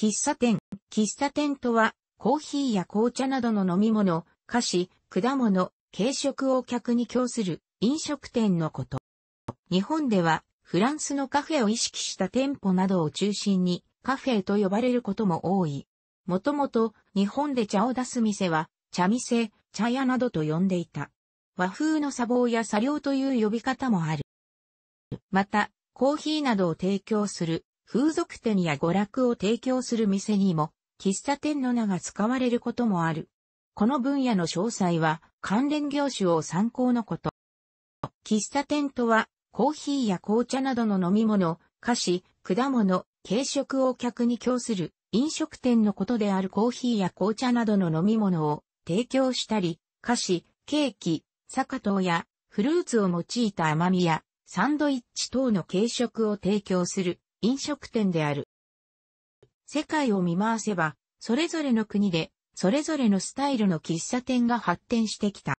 喫茶店。喫茶店とは、コーヒーや紅茶などの飲み物、菓子、果物、軽食を客に供する飲食店のこと。日本では、フランスのカフェを意識した店舗などを中心に、カフェと呼ばれることも多い。もともと、日本で茶を出す店は、茶店、茶屋などと呼んでいた。和風の茶房や茶寮という呼び方もある。また、コーヒーなどを提供する風俗店や娯楽を提供する店にも、喫茶店の名が使われることもある。この分野の詳細は関連業種を参考のこと。喫茶店とは、コーヒーや紅茶などの飲み物、菓子、果物、軽食を客に供する飲食店のことであるコーヒーや紅茶などの飲み物を提供したり、菓子、ケーキ、酒糖やフルーツを用いた甘みやサンドイッチ等の軽食を提供する飲食店である。世界を見回せば、それぞれの国で、それぞれのスタイルの喫茶店が発展してきた。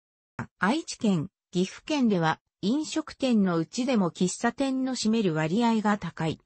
愛知県、岐阜県では、飲食店のうちでも喫茶店の占める割合が高い。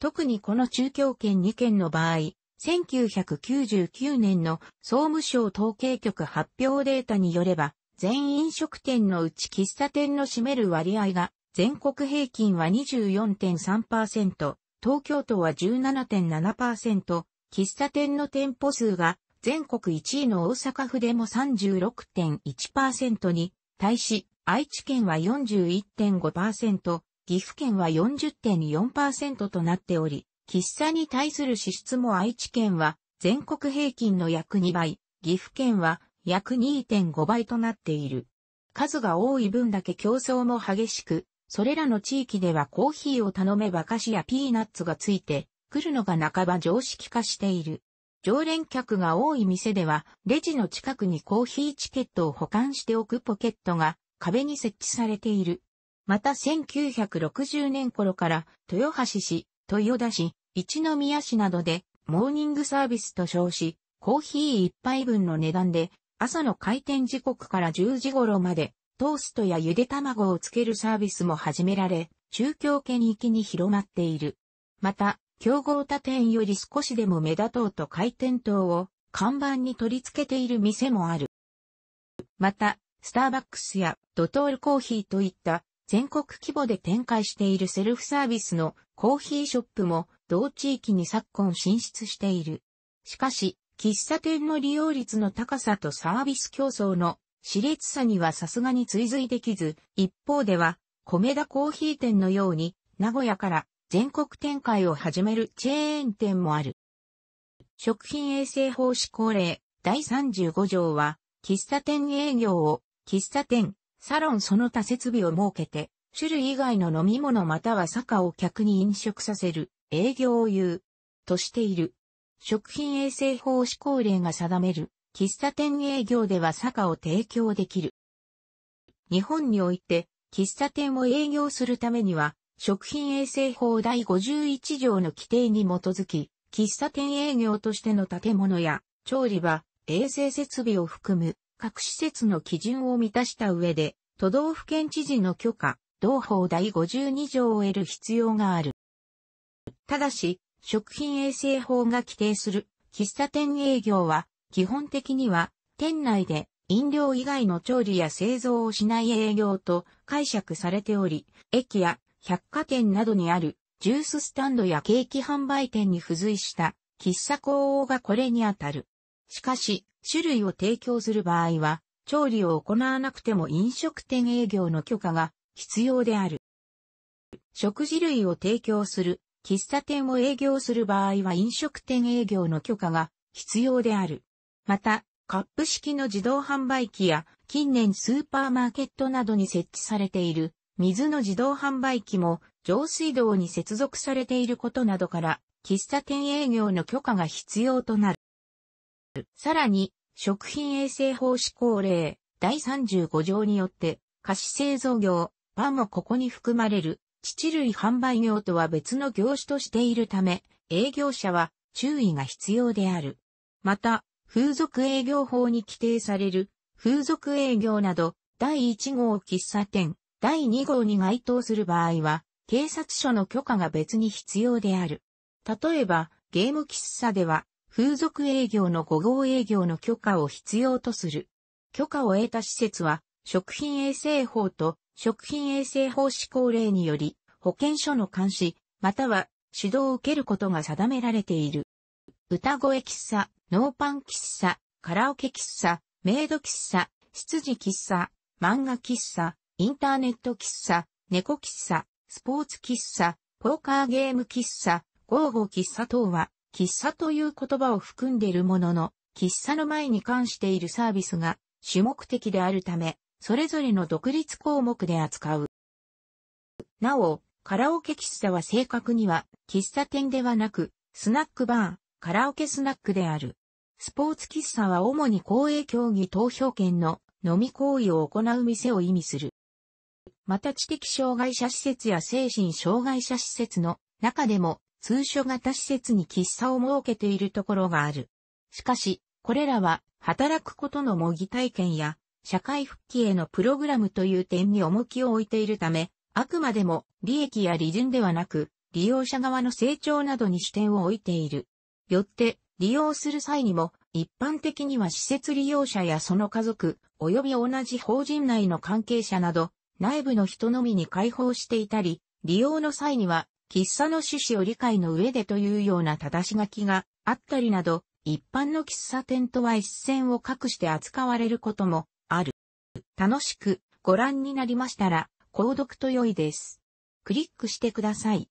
特にこの中京圏2県の場合、1999年の総務省統計局発表データによれば、全飲食店のうち喫茶店の占める割合が全国平均は24.3%、東京都は17.7%、喫茶店の店舗数が全国1位の大阪府でも36.1%に対し、愛知県は41.5%、岐阜県は40.4%となっており、喫茶に対する支出も愛知県は全国平均の約2倍、岐阜県は約2.5倍となっている。数が多い分だけ競争も激しく、それらの地域ではコーヒーを頼めば菓子やピーナッツがついて来るのが半ば常識化している。常連客が多い店では、レジの近くにコーヒーチケットを保管しておくポケットが壁に設置されている。また1960年頃から豊橋市、豊田市、一宮市などでモーニングサービスと称し、コーヒー一杯分の値段で朝の開店時刻から10時頃までトーストやゆで卵をつけるサービスも始められ、中京圏域に広まっている。また、競合他店より少しでも目立とうと回転灯を看板に取り付けている店もある。また、スターバックスやドトールコーヒーといった全国規模で展開しているセルフサービスのコーヒーショップも同地域に昨今進出している。しかし、喫茶店の利用率の高さとサービス競争の熾烈さにはさすがに追随できず、一方では、米田コーヒー店のように、名古屋から全国展開を始めるチェーン店もある。食品衛生法施行令第35条は、喫茶店営業を、喫茶店、サロンその他設備を設けて、種類以外の飲み物または酒を客に飲食させる営業を言う、としている。食品衛生法施行令が定める喫茶店営業では坂を提供できる。日本において、喫茶店を営業するためには、食品衛生法第51条の規定に基づき、喫茶店営業としての建物や、調理場、衛生設備を含む、各施設の基準を満たした上で、都道府県知事の許可、同法第52条を得る必要がある。ただし、食品衛生法が規定する喫茶店営業は基本的には、店内で飲料以外の調理や製造をしない営業と解釈されており、駅や百貨店などにあるジューススタンドやケーキ販売店に付随した喫茶工房がこれにあたる。しかし、種類を提供する場合は、調理を行わなくても飲食店営業の許可が必要である。食事類を提供する喫茶店を営業する場合は飲食店営業の許可が必要である。また、カップ式の自動販売機や、近年スーパーマーケットなどに設置されている、水の自動販売機も、上水道に接続されていることなどから、喫茶店営業の許可が必要となる。さらに、食品衛生法施行令、第35条によって、菓子製造業、パンもここに含まれる、乳類販売業とは別の業種としているため、営業者は注意が必要である。また、風俗営業法に規定される、風俗営業など、第1号喫茶店、第2号に該当する場合は、警察署の許可が別に必要である。例えば、ゲーム喫茶では、風俗営業の5号営業の許可を必要とする。許可を得た施設は、食品衛生法と食品衛生法施行令により、保健所の監視、または指導を受けることが定められている。歌声喫茶、ノーパン喫茶、カラオケ喫茶、メイド喫茶、執事喫茶、漫画喫茶、インターネット喫茶、猫喫茶、スポーツ喫茶、ポーカーゲーム喫茶、ゴーゴー喫茶等は、喫茶という言葉を含んでいるものの、喫茶の前に関しているサービスが主目的であるため、それぞれの独立項目で扱う。なお、カラオケ喫茶は正確には、喫茶店ではなく、スナックバー、カラオケスナックである。スポーツ喫茶は主に公営競技投票権の飲み行為を行う店を意味する。また知的障害者施設や精神障害者施設の中でも通所型施設に喫茶を設けているところがある。しかし、これらは働くことの模擬体験や社会復帰へのプログラムという点に重きを置いているため、あくまでも利益や利潤ではなく、利用者側の成長などに視点を置いている。よって、利用する際にも、一般的には施設利用者やその家族、及び同じ法人内の関係者など、内部の人のみに開放していたり、利用の際には、喫茶の趣旨を理解の上でというような正し書きがあったりなど、一般の喫茶店とは一線を画して扱われることもある。楽しくご覧になりましたら、購読と良いです。クリックしてください。